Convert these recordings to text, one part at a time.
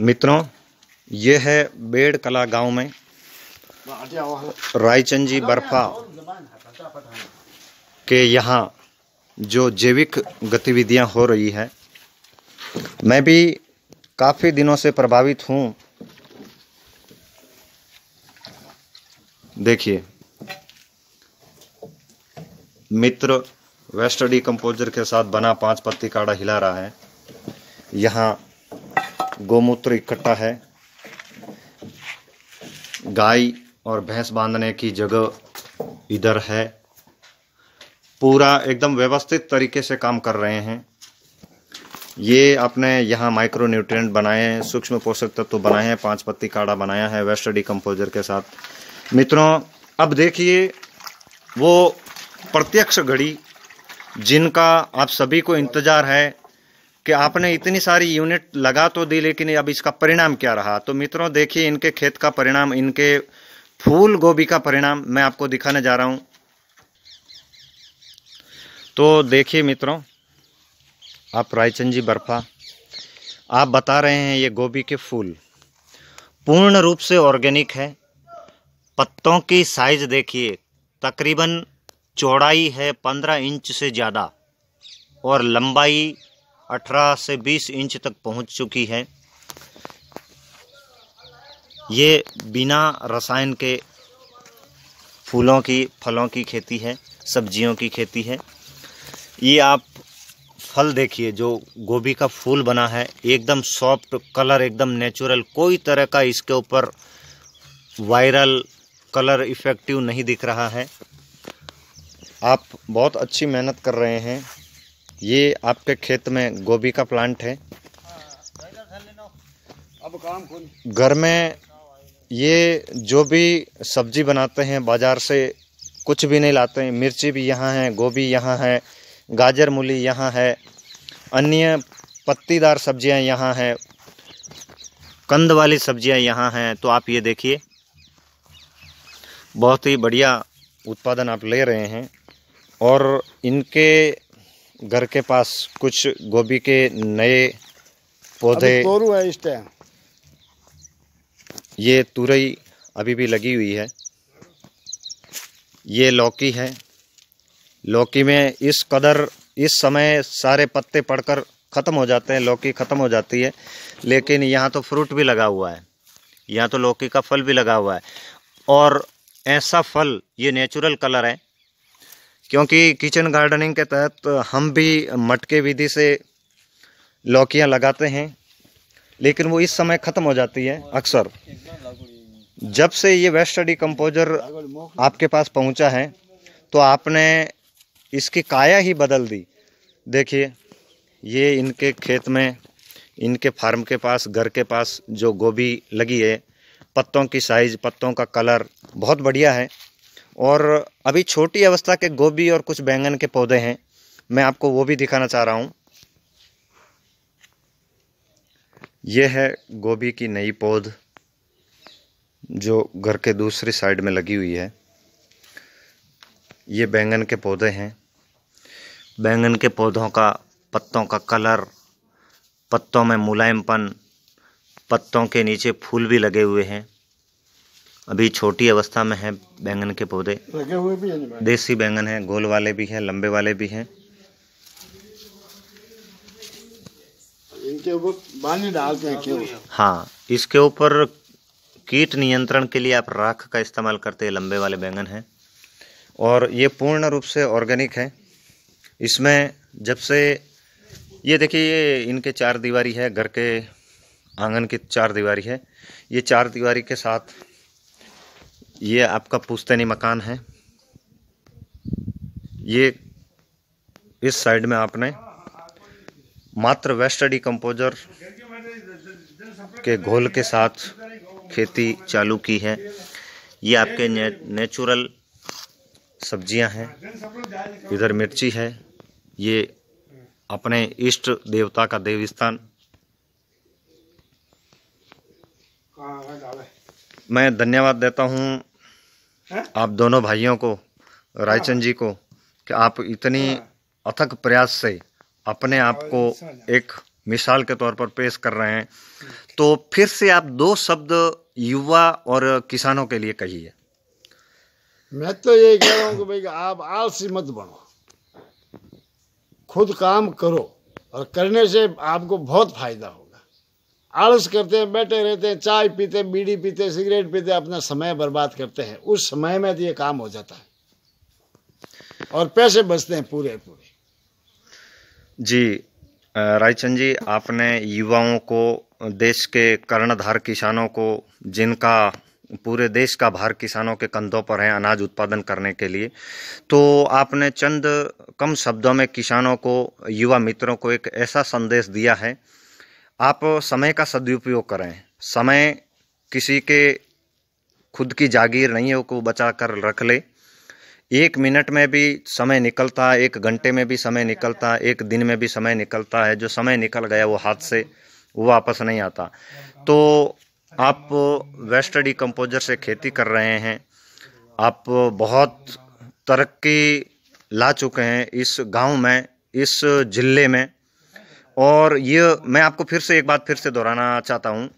मित्रों ये है बेड़ कला गांव में जी बर्फा के यहाँ जो जैविक गतिविधियां हो रही है मैं भी काफ़ी दिनों से प्रभावित हूँ देखिए मित्र वेस्टडी कंपोजर के साथ बना पांच पत्ती काढ़ा हिला रहा है यहाँ गोमूत्र इकट्ठा है गाय और भैंस बांधने की जगह इधर है पूरा एकदम व्यवस्थित तरीके से काम कर रहे हैं ये आपने यहाँ माइक्रो न्यूट्रिएंट बनाए हैं सूक्ष्म पोषक तत्व तो बनाए हैं पांच पत्ती काढ़ा बनाया है वेस्ट डिकम्पोजर के साथ मित्रों अब देखिए वो प्रत्यक्ष घड़ी जिनका आप सभी को इंतज़ार है कि आपने इतनी सारी यूनिट लगा तो दी लेकिन अब इसका परिणाम क्या रहा तो मित्रों देखिए इनके खेत का परिणाम इनके फूल गोभी का परिणाम मैं आपको दिखाने जा रहा हूँ तो देखिए मित्रों आप रायचंद जी बर्फा आप बता रहे हैं ये गोभी के फूल पूर्ण रूप से ऑर्गेनिक है पत्तों की साइज देखिए तकरीबन चौड़ाई है पंद्रह इंच से ज़्यादा और लंबाई 18 से 20 इंच तक पहुंच चुकी है ये बिना रसायन के फूलों की फलों की खेती है सब्जियों की खेती है ये आप फल देखिए जो गोभी का फूल बना है एकदम सॉफ्ट कलर एकदम नेचुरल कोई तरह का इसके ऊपर वायरल कलर इफेक्टिव नहीं दिख रहा है आप बहुत अच्छी मेहनत कर रहे हैं ये आपके खेत में गोभी का प्लांट है घर में ये जो भी सब्जी बनाते हैं बाज़ार से कुछ भी नहीं लाते हैं मिर्ची भी यहाँ है गोभी यहाँ है गाजर मूली यहाँ है अन्य पत्तीदार सब्जियाँ यहाँ हैं कंद वाली सब्जियाँ यहाँ हैं तो आप ये देखिए बहुत ही बढ़िया उत्पादन आप ले रहे हैं और इनके घर के पास कुछ गोभी के नए पौधे है इस टाइम ये तुरई अभी भी लगी हुई है ये लौकी है लौकी में इस कदर इस समय सारे पत्ते पड़कर ख़त्म हो जाते हैं लौकी ख़त्म हो जाती है लेकिन यहाँ तो फ्रूट भी लगा हुआ है यहाँ तो लौकी का फल भी लगा हुआ है और ऐसा फल ये नेचुरल कलर है क्योंकि किचन गार्डनिंग के तहत हम भी मटके विधि से लौकियाँ लगाते हैं लेकिन वो इस समय ख़त्म हो जाती है अक्सर जब से ये वेस्ट स्टडी कंपोजर आपके पास पहुंचा है तो आपने इसकी काया ही बदल दी देखिए ये इनके खेत में इनके फार्म के पास घर के पास जो गोभी लगी है पत्तों की साइज़ पत्तों का कलर बहुत बढ़िया है और अभी छोटी अवस्था के गोभी और कुछ बैंगन के पौधे हैं मैं आपको वो भी दिखाना चाह रहा हूँ ये है गोभी की नई पौध जो घर के दूसरी साइड में लगी हुई है ये बैंगन के पौधे हैं बैंगन के पौधों का पत्तों का कलर पत्तों में मुलायमपन पत्तों के नीचे फूल भी लगे हुए हैं अभी छोटी अवस्था में है बैंगन के पौधे लगे हुए भी हैं देसी बैंगन है गोल वाले भी हैं लंबे वाले भी हैं इनके ऊपर पानी डालते हैं क्यों हाँ इसके ऊपर कीट नियंत्रण के लिए आप राख का इस्तेमाल करते हैं लंबे वाले बैंगन हैं और ये पूर्ण रूप से ऑर्गेनिक है इसमें जब से ये देखिए ये इनके चार दीवारी है घर के आंगन की चार दीवारी है ये चार दीवारी के साथ ये आपका पुश्तनी मकान है ये इस साइड में आपने मात्र वेस्ट डी कंपोजर के घोल के साथ खेती चालू की है ये आपके ने, नेचुरल सब्जियां हैं इधर मिर्ची है ये अपने इष्ट देवता का देवस्थान मैं धन्यवाद देता हूँ हाँ? आप दोनों भाइयों को हाँ। रायचंद जी को कि आप इतनी हाँ। अथक प्रयास से अपने आप को एक मिसाल के तौर पर पेश कर रहे हैं तो फिर से आप दो शब्द युवा और किसानों के लिए कहिए मैं तो ये कह रहा हूँ कि भाई आप आलसी मत बनो खुद काम करो और करने से आपको बहुत फायदा हो आलस करते हैं बैठे रहते हैं चाय पीते हैं बीड़ी पीते हैं सिगरेट पीते हैं अपना समय बर्बाद करते हैं उस समय में तो ये काम हो जाता है और पैसे बचते हैं पूरे पूरे जी रायचंद जी आपने युवाओं को देश के कर्णधार किसानों को जिनका पूरे देश का भार किसानों के कंधों पर है अनाज उत्पादन करने के लिए तो आपने चंद कम शब्दों में किसानों को युवा मित्रों को एक ऐसा संदेश दिया है आप समय का सदुपयोग करें समय किसी के खुद की जागीर नहीं है को बचा कर रख ले एक मिनट में भी समय निकलता है एक घंटे में भी समय निकलता है एक दिन में भी समय निकलता है जो समय निकल गया वो हाथ से वो वापस नहीं आता तो आप वेस्ट डिकम्पोजर से खेती कर रहे हैं आप बहुत तरक्की ला चुके हैं इस गांव में इस ज़िले में और ये मैं आपको फिर से एक बात फिर से दोहराना चाहता हूँ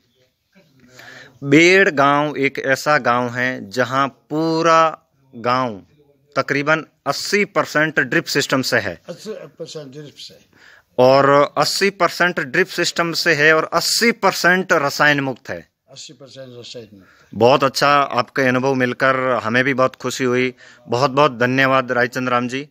बेड़ गांव एक ऐसा गांव है जहाँ पूरा गांव तकरीबन 80 परसेंट ड्रिप सिस्टम से है 80 परसेंट ड्रिप से और 80 परसेंट ड्रिप सिस्टम से है और 80 परसेंट रसायन मुक्त है 80 परसेंट रसायन बहुत अच्छा आपके अनुभव मिलकर हमें भी बहुत खुशी हुई बहुत बहुत धन्यवाद रायचंद राम जी